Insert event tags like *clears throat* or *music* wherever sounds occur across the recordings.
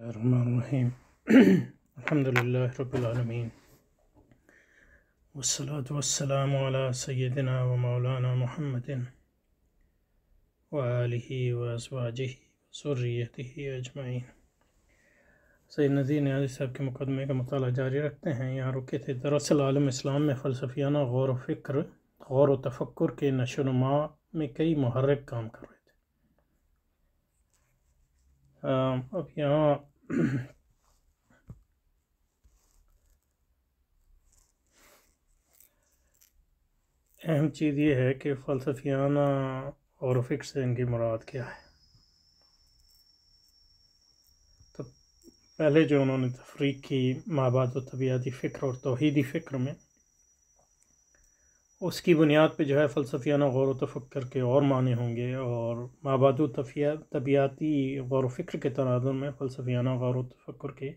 الرحمن الرحيم *clears throat* الحمد لله رب العالمين والصلاة والسلام على سيدنا ومولانا محمد وآله وأزواجه وسريته أجمعين سيدنا زين عزيز صاحب کے مقدمے کا مطالعہ جاری رکھتے ہیں یہاں رکے تھے دراصل عالم اسلام میں فلسفیانہ غور و فکر غور و تفکر کے نشو نما میں کئی محرک کام کر اب um, یہاں *coughs* اہم چیز یہ ہے کہ فلسفیانہ اور فکس سے ان کی مراد کیا ہے تو پہلے جو انہوں نے تفریق کی مابعد و طبیعتی فکر اور توحیدی فکر میں اس کی بنیاد پہ جو ہے فلسفیانہ غور و تفکر کے اور معنی ہوں گے اور مابادو و غور و فکر کے تناظر میں فلسفیانہ غور و تفکر کے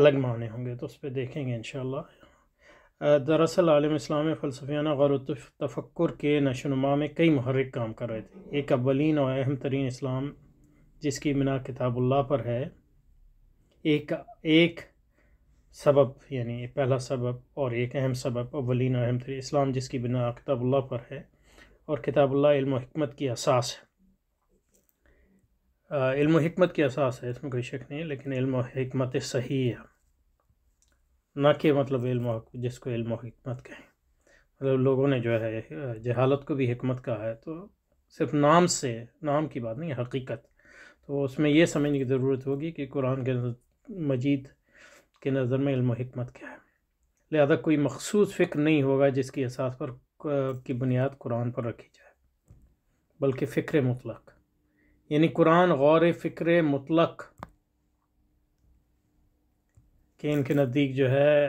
الگ معنی ہوں گے تو اس پہ دیکھیں گے انشاءاللہ دراصل عالم اسلام فلسفیانہ غور و تفکر کے نشو میں کئی محرک کام کر رہے تھے ایک اولین اور اہم ترین اسلام جس کی منا کتاب اللہ پر ہے ایک ایک سبب یعنی پہلا سبب اور ایک اہم سبب اور اہم وحمت اسلام جس کی بنا کتاب اللہ پر ہے اور کتاب اللہ علم و حکمت کی اساس ہے علم و حکمت کی اساس ہے اس میں کوئی شک نہیں لیکن علم و حکمت صحیح ہے نہ کہ مطلب علم و جس کو علم و حکمت کہیں مطلب لوگوں نے جو ہے جہالت کو بھی حکمت کہا ہے تو صرف نام سے نام کی بات نہیں حقیقت تو اس میں یہ سمجھنے کی ضرورت ہوگی کہ قرآن کے مجید کے نظر میں علم و حکمت کیا ہے لہذا کوئی مخصوص فکر نہیں ہوگا جس کی اساس پر کی بنیاد قرآن پر رکھی جائے بلکہ فکر مطلق یعنی قرآن غور فکر مطلق کہ ان کے نزدیک جو ہے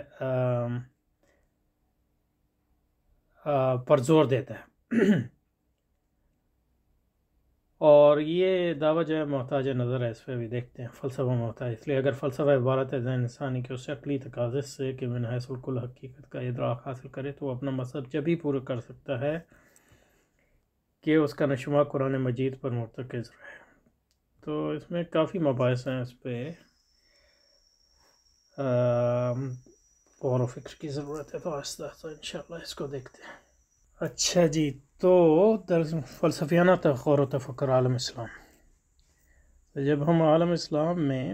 پر زور دیتا ہے اور یہ دعویٰ جو ہے محتاج نظر ہے اس پہ بھی دیکھتے ہیں فلسفہ محتاج اس لیے اگر فلسفہ عبارت ہے ذہن انسانی کے اس عقلی تقاضے سے کہ میں حقیقت کا ادراک حاصل کرے تو وہ اپنا مذہب جب ہی پورا کر سکتا ہے کہ اس کا نشمہ قرآن مجید پر مرتکز رہے تو اس میں کافی مباحث ہیں اس پہ غور و فکر کی ضرورت ہے تو آہستہ آہستہ ان اس کو دیکھتے ہیں اچھا جی تو فلسفیانہ تخور و تفکر عالم اسلام جب ہم عالم اسلام میں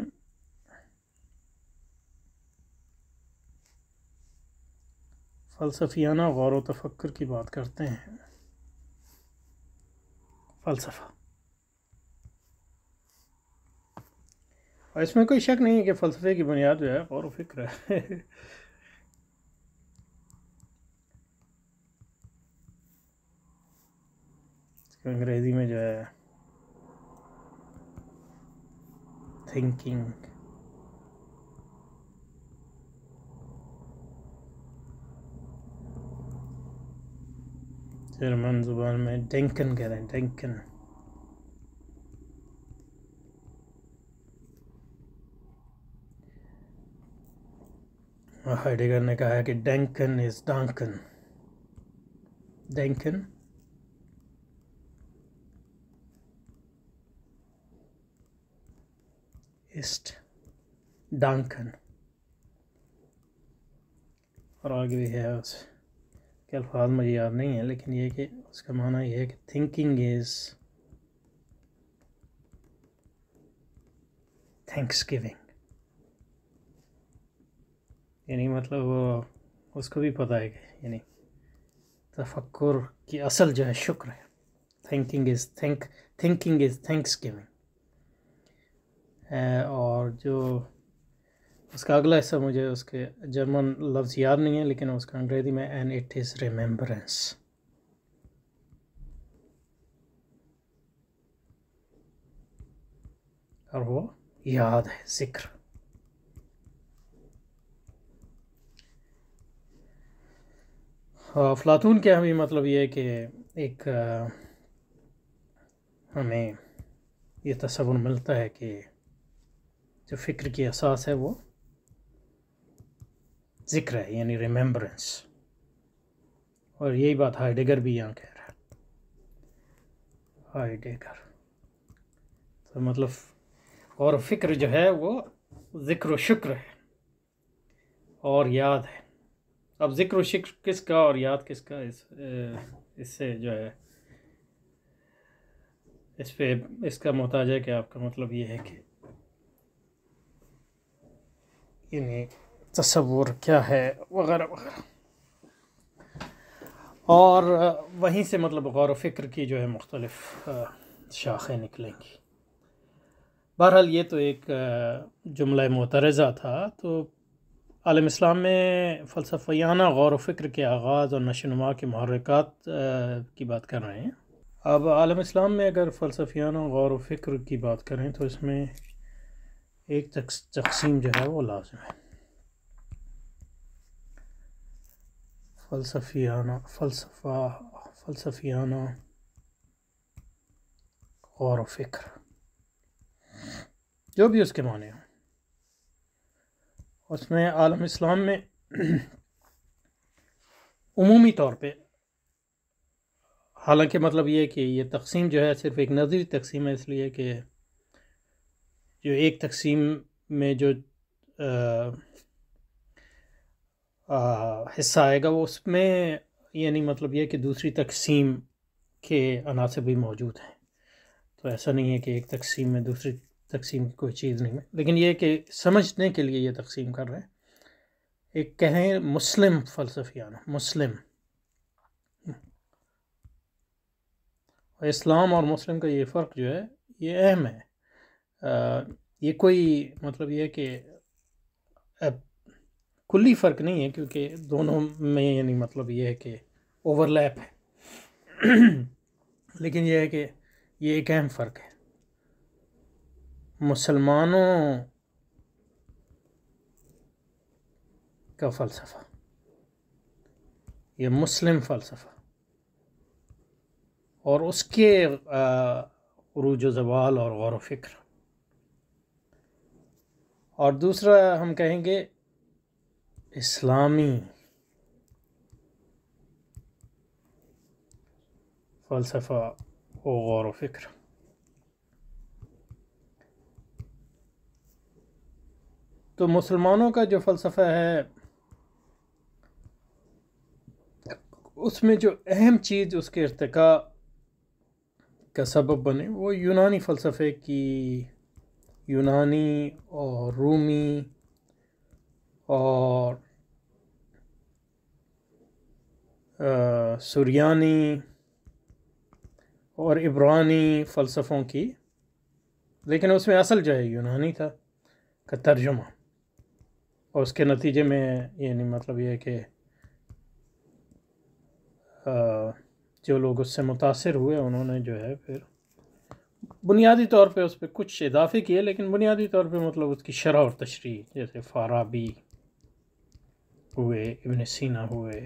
فلسفیانہ غور و تفکر کی بات کرتے ہیں فلسفہ اس میں کوئی شک نہیں ہے کہ فلسفے کی بنیاد جو ہے غور و فکر ہے *laughs* انگریزی میں جو ہے تھنکنگ جرمن زبان میں ڈینکن کہہ رہے ہیں ڈینکن ہائیڈیگر نے کہا ہے کہ ڈینکن از ڈانکن ڈینکن بیسٹ ڈانکن اور آگے بھی ہے اس کے الفاظ مجھے یاد نہیں ہیں لیکن یہ کہ اس کا معنی یہ ہے کہ تھنکنگ از تھینکس گیونگ یعنی مطلب اس کو بھی پتہ ہے کہ یعنی تفکر کی اصل جو ہے شکر ہے thinking is think thinking is thanksgiving اور جو اس کا اگلا حصہ مجھے اس کے جرمن لفظ یاد نہیں ہے لیکن اس کا انگریزی میں اینڈ اٹ از ریممبرنس اور وہ یاد ہے ذکر فلاتون کے ہمیں مطلب یہ ہے کہ ایک ہمیں یہ تصور ملتا ہے کہ جو فکر کی احساس ہے وہ ذکر ہے یعنی ریممبرنس اور یہی بات ہائی ڈگر بھی یہاں کہہ رہا ہے ہائی ڈگر مطلب اور فکر جو ہے وہ ذکر و شکر ہے اور یاد ہے اب ذکر و شکر کس کا اور یاد کس کا اس اس سے جو ہے اس پہ اس کا محتاج ہے کہ آپ کا مطلب یہ ہے کہ یعنی تصور کیا ہے وغیرہ وغیرہ اور وہیں سے مطلب غور و فکر کی جو ہے مختلف شاخیں نکلیں گی بہرحال یہ تو ایک جملہ معترضہ تھا تو عالم اسلام میں فلسفیانہ غور و فکر کے آغاز اور نشو نما کے محرکات کی بات کر رہے ہیں اب عالم اسلام میں اگر فلسفیانہ غور و فکر کی بات کریں تو اس میں ایک تقسیم جو ہے وہ لازم ہے فلسفیانہ فلسفہ فلسفیانہ غور و فکر جو بھی اس کے معنی ہوں اس میں عالم اسلام میں عمومی طور پہ حالانکہ مطلب یہ کہ یہ تقسیم جو ہے صرف ایک نظری تقسیم ہے اس لیے کہ جو ایک تقسیم میں جو حصہ آئے گا وہ اس میں یعنی مطلب یہ کہ دوسری تقسیم کے عناصر بھی موجود ہیں تو ایسا نہیں ہے کہ ایک تقسیم میں دوسری تقسیم کی کوئی چیز نہیں ہے لیکن یہ کہ سمجھنے کے لیے یہ تقسیم کر رہے ہیں ایک کہیں مسلم فلسفیانہ مسلم اسلام اور مسلم کا یہ فرق جو ہے یہ اہم ہے یہ کوئی مطلب یہ ہے کہ کلی فرق نہیں ہے کیونکہ دونوں میں یعنی مطلب یہ ہے کہ اوور لیپ ہے لیکن یہ ہے کہ یہ ایک اہم فرق ہے مسلمانوں کا فلسفہ یہ مسلم فلسفہ اور اس کے عروج و زوال اور غور و فکر اور دوسرا ہم کہیں گے اسلامی فلسفہ و غور و فکر تو مسلمانوں کا جو فلسفہ ہے اس میں جو اہم چیز اس کے ارتقاء کا سبب بنے وہ یونانی فلسفے کی یونانی اور رومی اور سریانی اور عبرانی فلسفوں کی لیکن اس میں اصل جو ہے یونانی تھا کا ترجمہ اور اس کے نتیجے میں یعنی مطلب یہ کہ جو لوگ اس سے متاثر ہوئے انہوں نے جو ہے پھر بنیادی طور پہ اس پہ کچھ اضافے کیے لیکن بنیادی طور پہ مطلب اس کی شرح اور تشریح جیسے فارابی ہوئے ابن سینہ ہوئے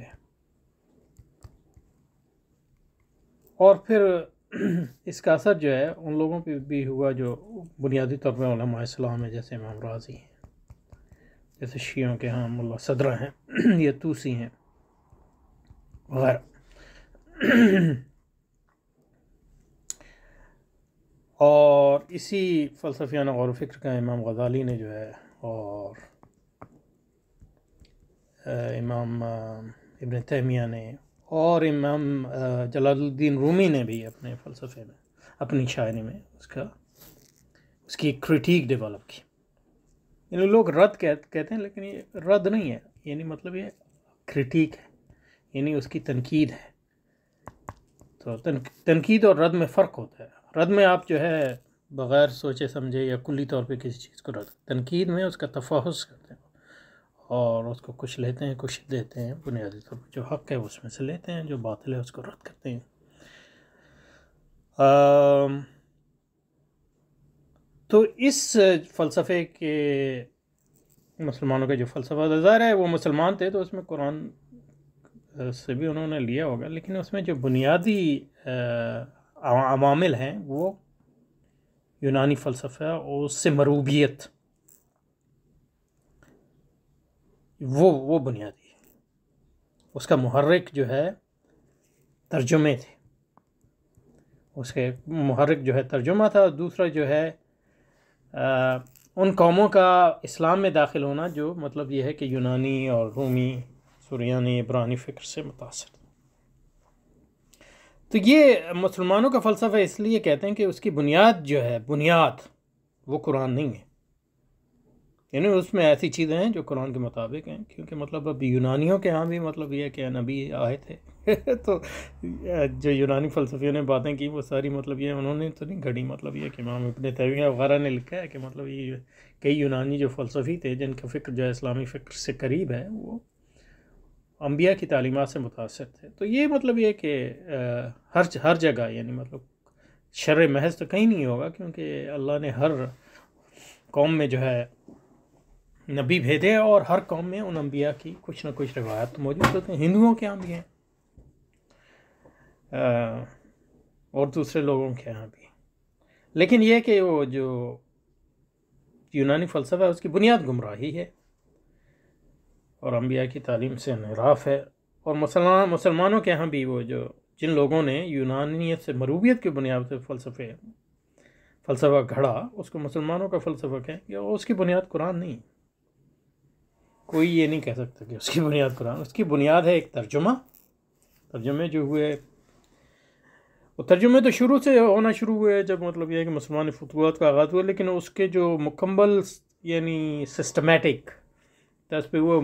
اور پھر اس کا اثر جو ہے ان لوگوں پہ بھی ہوا جو بنیادی طور پہ علماء اسلام ہے جیسے امام راضی ہیں جیسے شیعوں کے ہاں ملا صدرہ ہیں یا توسی ہیں وغیرہ اور اسی فلسفیانہ غور و فکر کا امام غزالی نے جو ہے اور امام ابن تیمیہ نے اور امام جلال الدین رومی نے بھی اپنے فلسفے میں اپنی شاعری میں اس کا اس کی کریٹیک ڈیولپ کی یعنی لوگ رد کہتے ہیں لیکن یہ رد نہیں ہے یعنی مطلب یہ کریٹیک ہے یعنی اس کی تنقید ہے تو تنقید اور رد میں فرق ہوتا ہے رد میں آپ جو ہے بغیر سوچے سمجھے یا کلی طور پہ کسی چیز کو رد تنقید میں اس کا تفحص کرتے ہیں اور اس کو کچھ لیتے ہیں کچھ دیتے ہیں بنیادی طور پر جو حق ہے اس میں سے لیتے ہیں جو باطل ہے اس کو رد کرتے ہیں تو اس فلسفے کے مسلمانوں کے جو فلسفہ ظاہر ہے وہ مسلمان تھے تو اس میں قرآن سے بھی انہوں نے لیا ہوگا لیکن اس میں جو بنیادی عوامل ہیں وہ یونانی فلسفہ اور اس سے مروبیت وہ وہ بنیادی ہے اس کا محرک جو ہے ترجمے تھے اس کے محرک جو ہے ترجمہ تھا اور دوسرا جو ہے ان قوموں کا اسلام میں داخل ہونا جو مطلب یہ ہے کہ یونانی اور رومی سوریانی عبرانی فکر سے متاثر تو یہ مسلمانوں کا فلسفہ اس لیے کہتے ہیں کہ اس کی بنیاد جو ہے بنیاد وہ قرآن نہیں ہے یعنی اس میں ایسی چیزیں ہیں جو قرآن کے مطابق ہیں کیونکہ مطلب اب یونانیوں کے ہاں بھی مطلب یہ کہ نبی آئے تھے *laughs* تو جو یونانی فلسفیوں نے باتیں کی وہ ساری مطلب یہ انہوں نے تو نہیں گھڑی مطلب یہ کہ امام ابن طیویہ وغیرہ نے لکھا ہے کہ مطلب یہ کئی یونانی جو فلسفی تھے جن کا فکر جو ہے اسلامی فکر سے قریب ہے وہ انبیاء کی تعلیمات سے متاثر تھے تو یہ مطلب یہ کہ ہر ہر جگہ یعنی مطلب شر محض تو کہیں نہیں ہوگا کیونکہ اللہ نے ہر قوم میں جو ہے نبی بھیجے اور ہر قوم میں ان انبیاء کی کچھ نہ کچھ روایت موجود ہوتے ہیں ہندوؤں کے یہاں بھی ہیں اور دوسرے لوگوں کے یہاں بھی لیکن یہ کہ وہ جو یونانی فلسفہ ہے اس کی بنیاد گمراہی ہے اور انبیاء کی تعلیم سے انعراف ہے اور مسلمان مسلمانوں کے ہاں بھی وہ جو جن لوگوں نے یونانیت سے مروبیت کی بنیاد فلسفے فلسفہ گھڑا اس کو مسلمانوں کا فلسفہ کہیں اور اس کی بنیاد قرآن نہیں کوئی یہ نہیں کہہ سکتا کہ اس کی بنیاد قرآن اس کی بنیاد ہے ایک ترجمہ ترجمے جو ہوئے وہ ترجمے تو شروع سے ہونا شروع ہوئے جب مطلب یہ ہے کہ مسلمان فتوحات کا آغاز ہوا لیکن اس کے جو مکمل یعنی سسٹمیٹک دس پہ وہ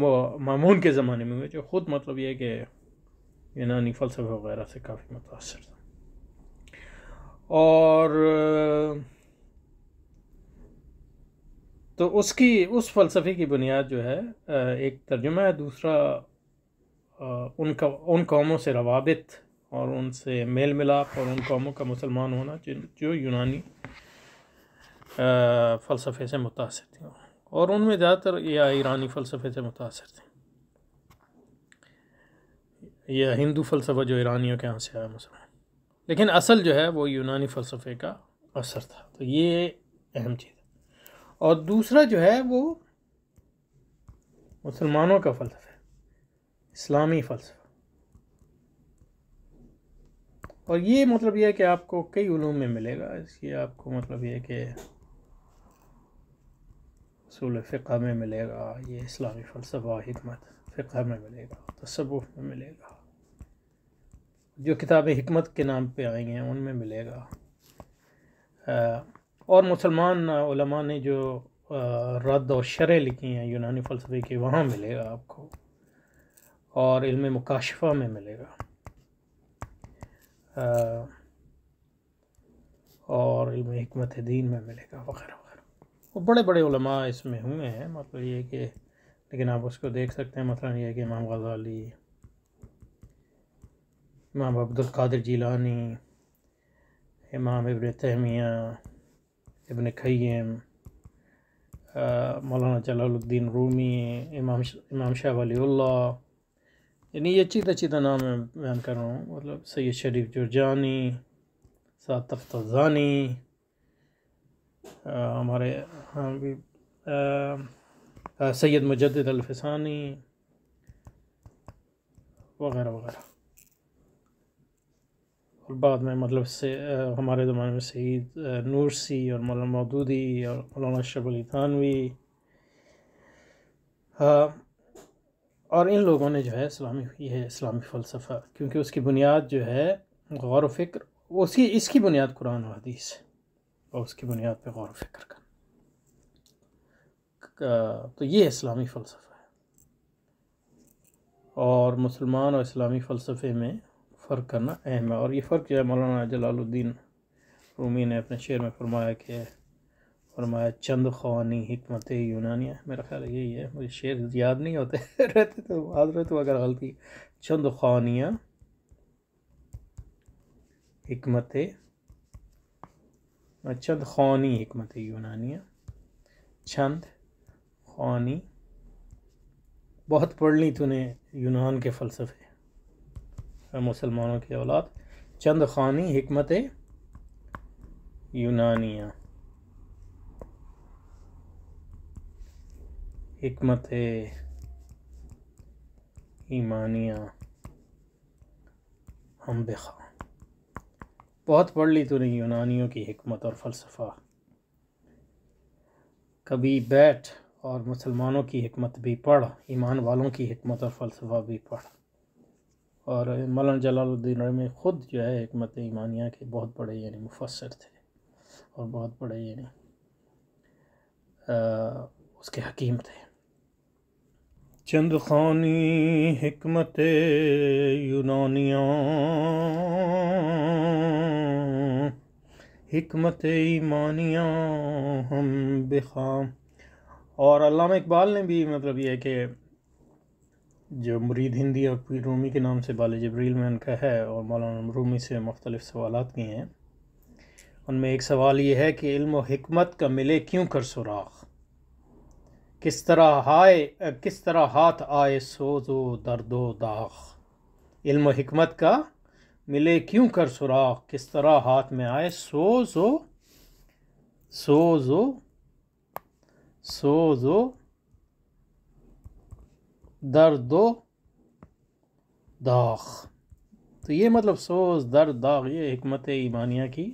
معمون کے زمانے میں ہوئے جو خود مطلب یہ ہے کہ یونانی فلسفہ وغیرہ سے کافی متاثر تھا اور تو اس کی اس فلسفے کی بنیاد جو ہے ایک ترجمہ ہے دوسرا ان کا ان قوموں سے روابط اور ان سے میل ملاپ اور ان قوموں کا مسلمان ہونا جو یونانی فلسفے سے متاثر تھیں اور ان میں زیادہ تر یہ ایرانی فلسفے سے متاثر تھے یہ ہندو فلسفہ جو ایرانیوں کے ہاں سے آیا مسلمان لیکن اصل جو ہے وہ یونانی فلسفے کا اثر تھا تو یہ اہم چیز ہے اور دوسرا جو ہے وہ مسلمانوں کا فلسفہ اسلامی فلسفہ اور یہ مطلب یہ ہے کہ آپ کو کئی علوم میں ملے گا اس لیے آپ کو مطلب یہ ہے کہ اصول فقہ میں ملے گا یہ اسلامی فلسفہ حکمت فقہ میں ملے گا تصوف میں ملے گا جو کتابیں حکمت کے نام پہ آئیں ہیں ان میں ملے گا اور مسلمان علماء نے جو رد اور شرح لکھی ہیں یونانی فلسفے کی وہاں ملے گا آپ کو اور علم مکاشفہ میں ملے گا اور علم حکمت دین میں ملے گا وغیرہ وہ بڑے بڑے علماء اس میں ہوئے ہیں مطلب یہ کہ لیکن آپ اس کو دیکھ سکتے ہیں مثلا یہ کہ امام غزالی امام عبدالقادر القادر جیلانی امام ابن تہمیہ ابن خیم مولانا جلال الدین رومی امام امام شاہ ولی اللہ یعنی یہ اچھی طیط نام میں بیان کر رہا ہوں مطلب سید شریف جرجانی تفتہ زانی ہمارے ہاں سید مجدد الفسانی وغیرہ وغیرہ اور بعد میں مطلب سے ہمارے زمانے میں سعید نورسی اور مولانا مودودی اور مولانا شب علی تھانوی اور ان لوگوں نے جو ہے اسلامی یہ ہے اسلامی فلسفہ کیونکہ اس کی بنیاد جو ہے غور و فکر اسی اس کی بنیاد قرآن و حدیث ہے اور اس کی بنیاد پہ غور و فکر کرنا تو یہ اسلامی فلسفہ ہے اور مسلمان اور اسلامی فلسفے میں فرق کرنا اہم ہے اور یہ فرق جو ہے مولانا جلال الدین رومی نے اپنے شعر میں فرمایا کہ فرمایا چند خوانی حکمت یونانیہ میرا خیال یہی ہے مجھے شعر یاد نہیں ہوتے رہتے تو یاد رہ تو اگر غلطی چند خوانیاں حکمت چند اچھا، خوانی حکمت یونانیہ چند خوانی بہت پڑھ لی تو نے یونان کے فلسفے مسلمانوں کے اولاد چند خانی حکمت یونانیہ حکمت ایمانیہ ہم بخواہ بہت پڑھ لی تو نہیں یونانیوں کی حکمت اور فلسفہ کبھی بیٹھ اور مسلمانوں کی حکمت بھی پڑھ ایمان والوں کی حکمت اور فلسفہ بھی پڑھ اور مولانا جلال الدین علم خود جو ہے حکمت ایمانیہ کے بہت بڑے یعنی مفسر تھے اور بہت بڑے یعنی اس کے حکیم تھے چند خانی حکمت یونانیاں حکمت ایمانیاں ہم بخام اور علامہ اقبال نے بھی مطلب یہ کہ جو مرید ہندی اور پیر رومی کے نام سے بال جبریل میں ان کا ہے اور مولانا رومی سے مختلف سوالات کی ہیں ان میں ایک سوال یہ ہے کہ علم و حکمت کا ملے کیوں کر سوراخ کس طرح ہائے کس طرح ہاتھ آئے سو و درد و داغ علم و حکمت کا ملے کیوں کر سراغ کس طرح ہاتھ میں آئے و سو زو سو زو درد و داغ تو یہ مطلب سوز درد داغ یہ حکمت ایمانیہ کی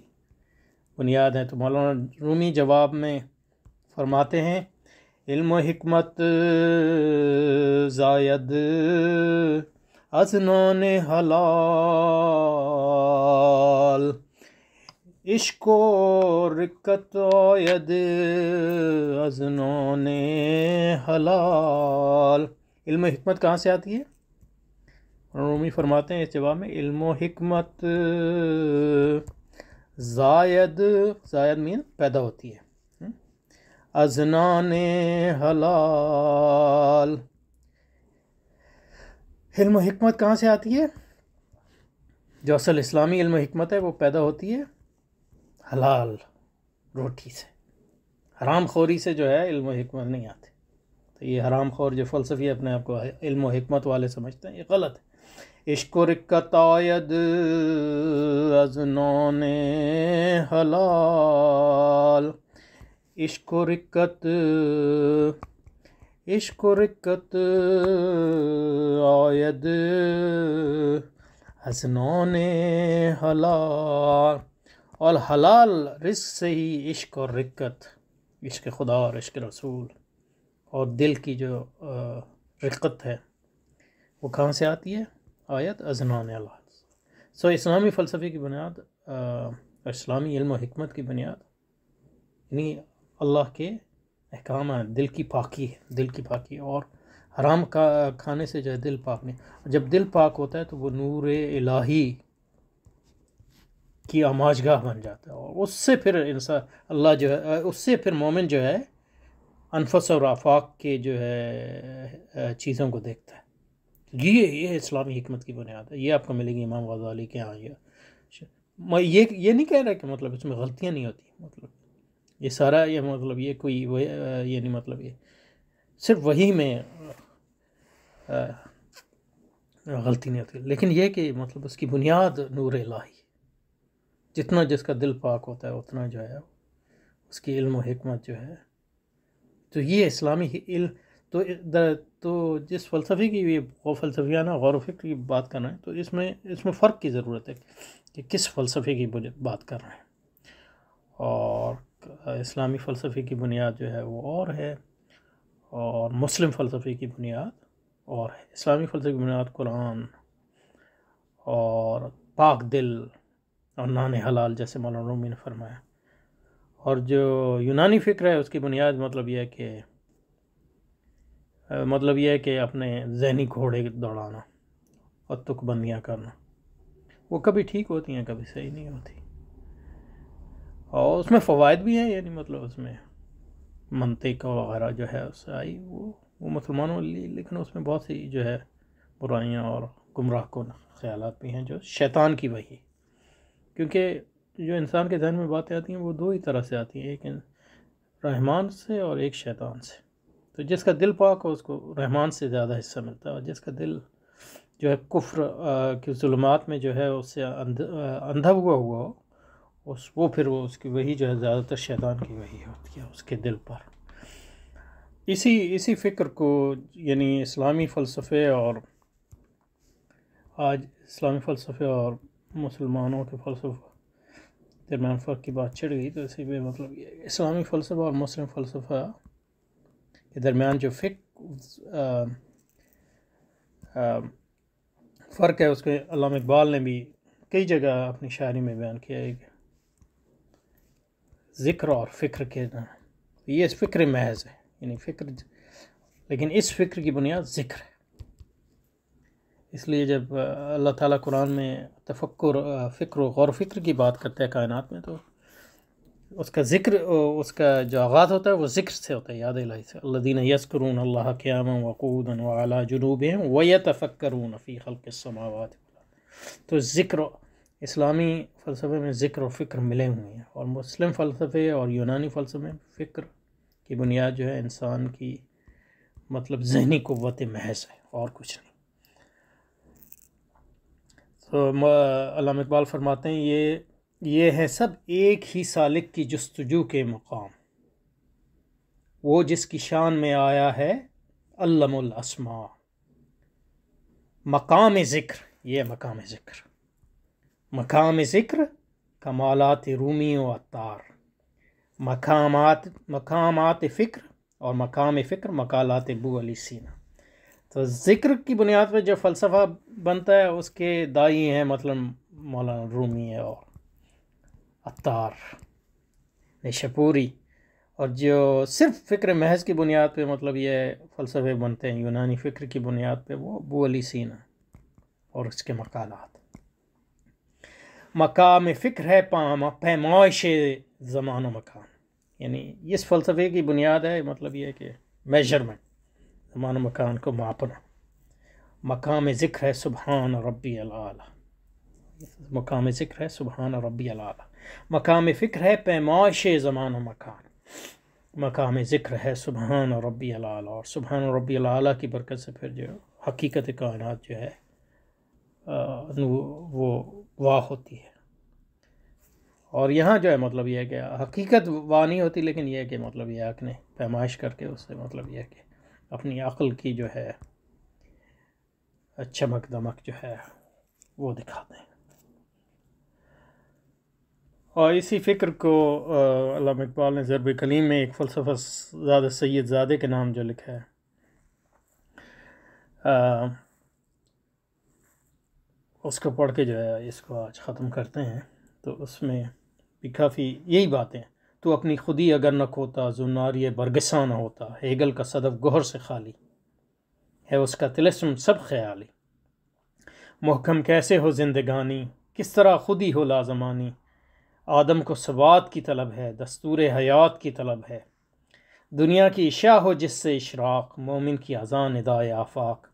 بنیاد ہے تو مولانا رومی جواب میں فرماتے ہیں علم و حکمت زائد ازنو نے حل عشق رقط ازنان حلال علم و حکمت کہاں سے آتی ہے رومی فرماتے ہیں اس جواب میں علم و حکمت زائد زائد مین پیدا ہوتی ہے ازنان حلال علم و حکمت کہاں سے آتی ہے جو اصل اسلامی علم و حکمت ہے وہ پیدا ہوتی ہے حلال روٹی سے حرام خوری سے جو ہے علم و حکمت نہیں آتی تو یہ حرام خور جو فلسفی اپنے آپ کو علم و حکمت والے سمجھتے ہیں یہ غلط ہے عشق و آید ازنان حلال عشق و رکت عشق و رکت آید حسنون حلال اور حلال رزق سے ہی عشق و رکت عشق خدا اور عشق رسول اور دل کی جو رقت ہے وہ کہاں سے آتی ہے آیت ازنان سو so, اسلامی فلسفے کی بنیاد اسلامی علم و حکمت کی بنیاد یعنی اللہ کے احکام ہیں دل کی پاکی ہے دل کی پاکی اور حرام کا کھانے سے جو ہے دل پاک نہیں جب دل پاک ہوتا ہے تو وہ نور الہی کی آماجگاہ بن جاتا ہے اور اس سے پھر انسان اللہ جو ہے اس سے پھر مومن جو ہے انفس اور آفاق کے جو ہے چیزوں کو دیکھتا ہے یہ یہ اسلامی حکمت کی بنیاد ہے یہ آپ کو ملے گی امام غزالی کے ہاں یہ یہ نہیں کہہ رہا کہ مطلب اس میں غلطیاں نہیں ہوتی مطلب یہ سارا یہ مطلب یہ کوئی وہ یہ نہیں مطلب یہ صرف وہی میں غلطی نہیں ہوتی لیکن یہ کہ مطلب اس کی بنیاد نور الہی جتنا جس کا دل پاک ہوتا ہے اتنا جو ہے اس کی علم و حکمت جو ہے تو یہ اسلامی علم تو تو جس فلسفے کی یہ فلسفیانہ غور و فکر کی بات کر رہے ہیں تو اس میں اس میں فرق کی ضرورت ہے کہ کس فلسفے کی بات کر رہے ہیں اور اسلامی فلسفے کی بنیاد جو ہے وہ اور ہے اور مسلم فلسفی کی بنیاد اور ہے اسلامی فلسفی کی بنیاد قرآن اور پاک دل اور نان حلال جیسے مولانا رومی نے فرمایا اور جو یونانی فکر ہے اس کی بنیاد مطلب یہ ہے کہ مطلب یہ ہے کہ اپنے ذہنی گھوڑے دوڑانا اور تک بندیاں کرنا وہ کبھی ٹھیک ہوتی ہیں کبھی صحیح نہیں ہوتی اور اس میں فوائد بھی ہیں یعنی مطلب اس میں منطق وغیرہ جو ہے اس سے آئی وہ وہ مسلمانوں لی لیکن اس میں بہت سی جو ہے برائیاں اور گمراہ کن خیالات بھی ہیں جو شیطان کی وہی کیونکہ جو انسان کے ذہن میں باتیں آتی ہیں وہ دو ہی طرح سے آتی ہیں ایک رحمان سے اور ایک شیطان سے تو جس کا دل پاک ہو اس کو رحمان سے زیادہ حصہ ملتا ہے اور جس کا دل جو ہے کفر کے ظلمات میں جو ہے اس سے اندھا ہوا ہوا ہو اس وہ پھر وہ اس کی وہی جو ہے زیادہ تر شیطان کی وہی ہوتی ہے اس کے دل پر اسی اسی فکر کو یعنی اسلامی فلسفے اور آج اسلامی فلسفے اور مسلمانوں کے فلسفہ درمیان فرق کی بات چڑھ گئی تو اسی میں مطلب اسلامی فلسفہ اور مسلم فلسفہ کے درمیان جو فکر فرق ہے اس کے علامہ اقبال نے بھی کئی جگہ اپنی شاعری میں بیان کیا ہے ذکر اور فکر کے یہ فکر محض ہے یعنی فکر لیکن اس فکر کی بنیاد ذکر ہے اس لیے جب اللہ تعالیٰ قرآن میں تفکر فکر و غور فکر کی بات کرتا ہے کائنات میں تو اس کا ذکر اس کا جو آغاز ہوتا ہے وہ ذکر سے ہوتا ہے یاد الہی سے اللہ دین یسکرون اللہ وقود و اعلیٰ جنوب ہیں وہ یہ تفکرون فی خلق السماوات تو ذکر اسلامی فلسفے میں ذکر و فکر ملے ہوئے ہیں اور مسلم فلسفے اور یونانی فلسفے فکر کی بنیاد جو ہے انسان کی مطلب ذہنی قوت محض ہے اور کچھ نہیں تو علامہ اقبال فرماتے ہیں یہ یہ ہیں سب ایک ہی سالک کی جستجو کے مقام وہ جس کی شان میں آیا ہے علم الاسماء مقام ذکر یہ مقام ذکر مقام ذکر کمالات رومی و اطار مقامات مقامات فکر اور مقام فکر مکالات بو علی سینا تو ذکر کی بنیاد پہ جو فلسفہ بنتا ہے اس کے دائی ہیں مطلب مولانا رومی ہے اور اتار نشپوری اور جو صرف فکر محض کی بنیاد پہ مطلب یہ فلسفے بنتے ہیں یونانی فکر کی بنیاد پہ وہ بو علی سینا اور اس کے مقالات مقام فکر ہے پیمائش زمان و مکان یعنی اس فلسفے کی بنیاد ہے مطلب یہ کہ میجرمنٹ زمان و مکان کو ماپنا مقام ذکر ہے سبحان ربی العلیٰ مقام ذکر ہے سبحان ربی العالی مقام فکر ہے پیمائش زمان و مکان مقام ذکر ہے سبحان ربی العلیٰ اور سبحان ربی العلیٰ کی برکت سے پھر جو حقیقت کائنات جو ہے وہ واہ ہوتی ہے اور یہاں جو ہے مطلب یہ کہ حقیقت واہ نہیں ہوتی لیکن یہ کہ مطلب یہ آنکھ نے پیمائش کر کے اس سے مطلب یہ کہ اپنی عقل کی جو ہے چمک دمک جو ہے وہ دکھاتے ہیں اور اسی فکر کو علامہ اقبال نے ضرب کلیم میں ایک فلسفہ زیادہ سید زادے کے نام جو لکھا ہے اس کو پڑھ کے جو ہے اس کو آج ختم کرتے ہیں تو اس میں بھی کافی یہی باتیں تو اپنی خودی اگر نہ کھوتا زنار یہ برگساں نہ ہوتا ہیگل کا صدف گہر سے خالی ہے اس کا تلسم سب خیالی محکم کیسے ہو زندگانی کس طرح خودی ہو لازمانی آدم کو سوات کی طلب ہے دستور حیات کی طلب ہے دنیا کی اشاع ہو جس سے اشراق مومن کی اذان ادائے آفاق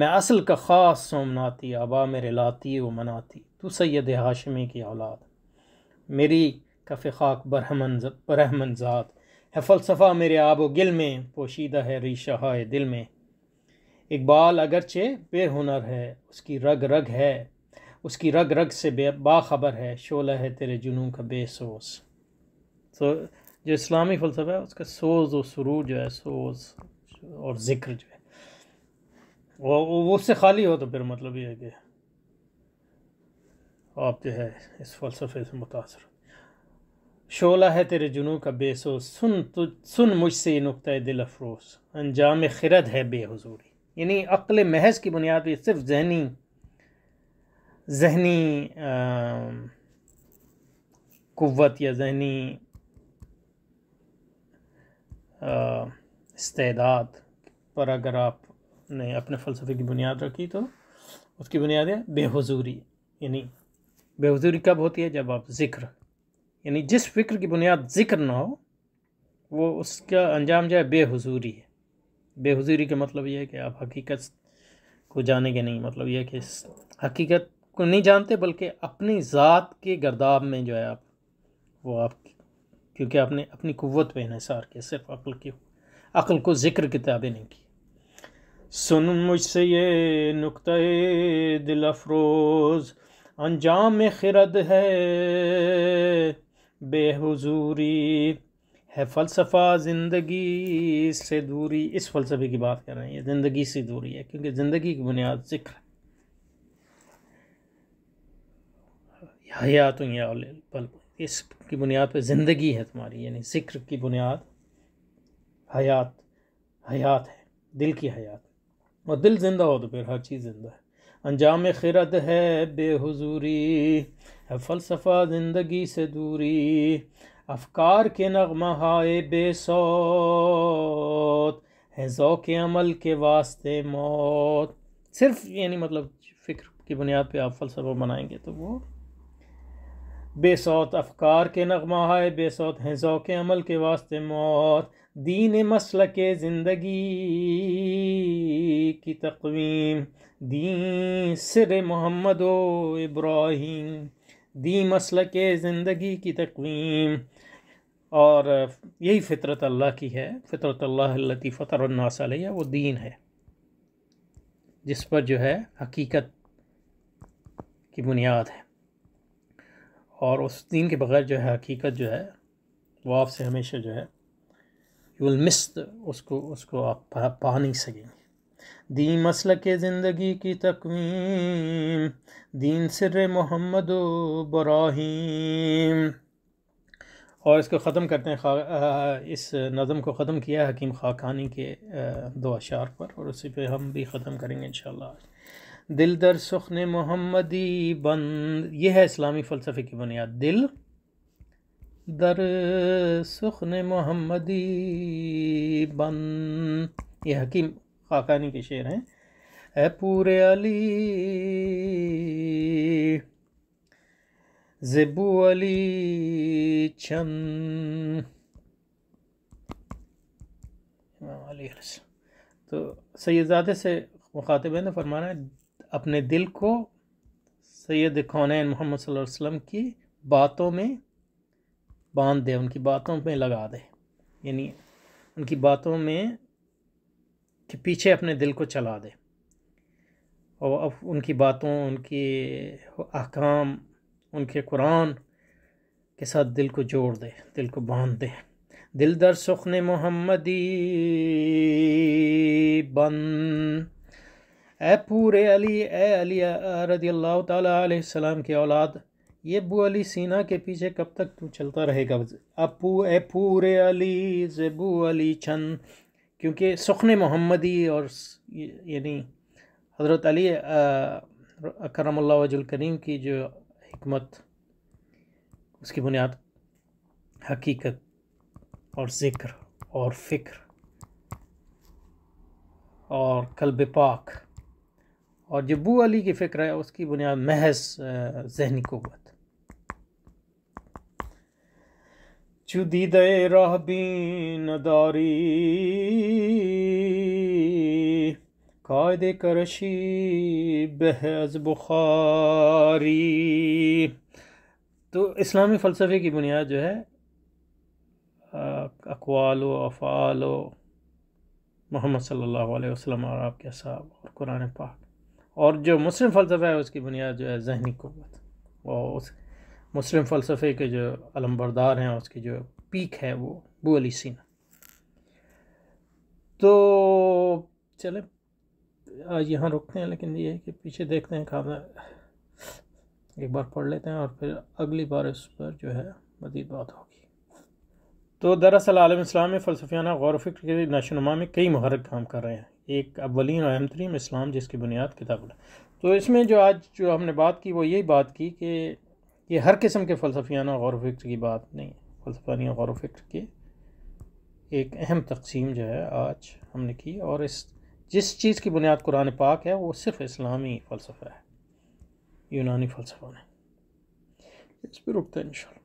میں اصل کا خاص سومناتی آبا میرے لاتی و مناتی تو سید ہاشمی کی اولاد میری کف خاک برہمن برہمن ذات ہے فلسفہ میرے آب و گل میں پوشیدہ ہے ریشہ دل میں اقبال اگرچہ بے ہنر ہے اس کی رگ رگ ہے اس کی رگ رگ سے بے باخبر ہے شعلہ ہے تیرے جنوں کا بے سوز تو جو اسلامی فلسفہ ہے اس کا سوز و سرور جو ہے سوز اور ذکر جو ہے وہ اس سے خالی ہو تو پھر مطلب یہ ہے کہ آپ جو ہے اس فلسفے سے متاثر شعلہ ہے تیرے جنوں کا بے سو سن سن مجھ سے یہ نقطۂ دل افروس انجام خرد ہے بے حضوری یعنی عقل محض کی بنیاد پہ صرف ذہنی ذہنی قوت یا ذہنی استعداد پر اگر آپ نے اپنے فلسفے کی بنیاد رکھی تو اس کی بنیاد ہے بے حضوری یعنی بے حضوری کب ہوتی ہے جب آپ ذکر یعنی جس فکر کی بنیاد ذکر نہ ہو وہ اس کا انجام جو ہے بے حضوری ہے بے حضوری کا مطلب یہ ہے کہ آپ حقیقت کو جانے کے نہیں مطلب یہ ہے کہ حقیقت کو نہیں جانتے بلکہ اپنی ذات کے گرداب میں جو ہے آپ وہ آپ کی کیونکہ آپ نے اپنی قوت پہ انحصار کیا صرف عقل کی عقل کو ذکر کتابیں نہیں کی سن مجھ سے یہ نقطۂ دل افروز انجام خرد ہے بے حضوری ہے فلسفہ زندگی سے دوری اس فلسفے کی بات کر رہے ہیں یہ زندگی سے دوری ہے کیونکہ زندگی کی بنیاد ذکر ہے حیاتوں یا اس کی بنیاد پہ زندگی ہے تمہاری یعنی ذکر کی بنیاد حیات حیات ہے دل کی حیات اور دل زندہ ہو تو پھر ہر چیز زندہ ہے انجام خرد ہے بے حضوری ہے فلسفہ زندگی سے دوری افکار کے نغمہ ہائے بے سوت ہے ذوق عمل کے واسطے موت صرف یعنی مطلب فکر کی بنیاد پہ آپ فلسفہ بنائیں گے تو وہ بے سوت افکار کے نغمہ ہائے بے سوت ہے ذوق عمل کے واسطے موت دین مسلک زندگی کی تقویم دین سر محمد و ابراہیم دین مسلک کے زندگی کی تقویم اور یہی فطرت اللہ کی ہے فطرت اللہ فطر علیہ وہ دین ہے جس پر جو ہے حقیقت کی بنیاد ہے اور اس دین کے بغیر جو ہے حقیقت جو ہے وہ آپ سے ہمیشہ جو ہے اس کو اس کو آپ پا نہیں سکیں گے دین اصل کے زندگی کی تقویم دین سر محمد و براہیم اور اس کو ختم کرتے خا اس نظم کو ختم کیا حکیم خاکانی کے دو اشعار پر اور اسی پہ ہم بھی ختم کریں گے انشاءاللہ دل در سخن محمدی بند یہ ہے اسلامی فلسفے کی بنیاد دل در سخن محمدی بند یہ حکیم خاقانی کے شعر ہیں اے پورے علی زبو علی چند تو سیدزاد سے مخاطب فرمانا ہے اپنے دل کو سید کونین محمد صلی اللہ علیہ وسلم کی باتوں میں باندھ دے ان کی باتوں میں لگا دے یعنی ان کی باتوں میں کہ پیچھے اپنے دل کو چلا دے اور اب ان کی باتوں ان کی احکام ان کے قرآن کے ساتھ دل کو جوڑ دے دل کو باندھ دے دل در سخن محمدی بن اے پورے علی اے علی رضی اللہ تعالیٰ علیہ السلام کے اولاد یہ ابو علی سینا کے پیچھے کب تک تو چلتا رہے گا ابو اے پورے علی زبو علی چند کیونکہ سخن محمدی اور یعنی حضرت علی اکرم اللہ وج الکریم کی جو حکمت اس کی بنیاد حقیقت اور ذکر اور فکر اور قلب پاک اور جبو بو علی کی فکر ہے اس کی بنیاد محض ذہنی قوت بین داری قائد رشی بحض بخاری تو اسلامی فلسفے کی بنیاد جو ہے اقوال و افعال و محمد صلی اللہ علیہ وسلم اور آپ کے صاحب اور قرآن پاک اور جو مسلم فلسفہ ہے اس کی بنیاد جو ہے ذہنی قوت وہ اس مسلم فلسفے کے جو علمبردار ہیں اس کی جو پیک ہے وہ بو علی سینا تو چلیں آج یہاں رکتے ہیں لیکن یہ ہے کہ پیچھے دیکھتے ہیں ایک بار پڑھ لیتے ہیں اور پھر اگلی بار اس پر جو ہے مزید بات ہوگی تو دراصل عالم اسلام میں فلسفیانہ غور و فکر کے نشونما میں کئی محرک کام کر رہے ہیں ایک اولین اور اہم ترین اسلام جس کی بنیاد کتاب ہے تو اس میں جو آج جو ہم نے بات کی وہ یہی بات کی کہ یہ ہر قسم کے فلسفیانہ غور و فکر کی بات نہیں فلسفیانہ غور و فکر کی ایک اہم تقسیم جو ہے آج ہم نے کی اور اس جس چیز کی بنیاد قرآن پاک ہے وہ صرف اسلامی فلسفہ ہے یونانی فلسفہ نے اس پہ رکتے ہیں انشاءاللہ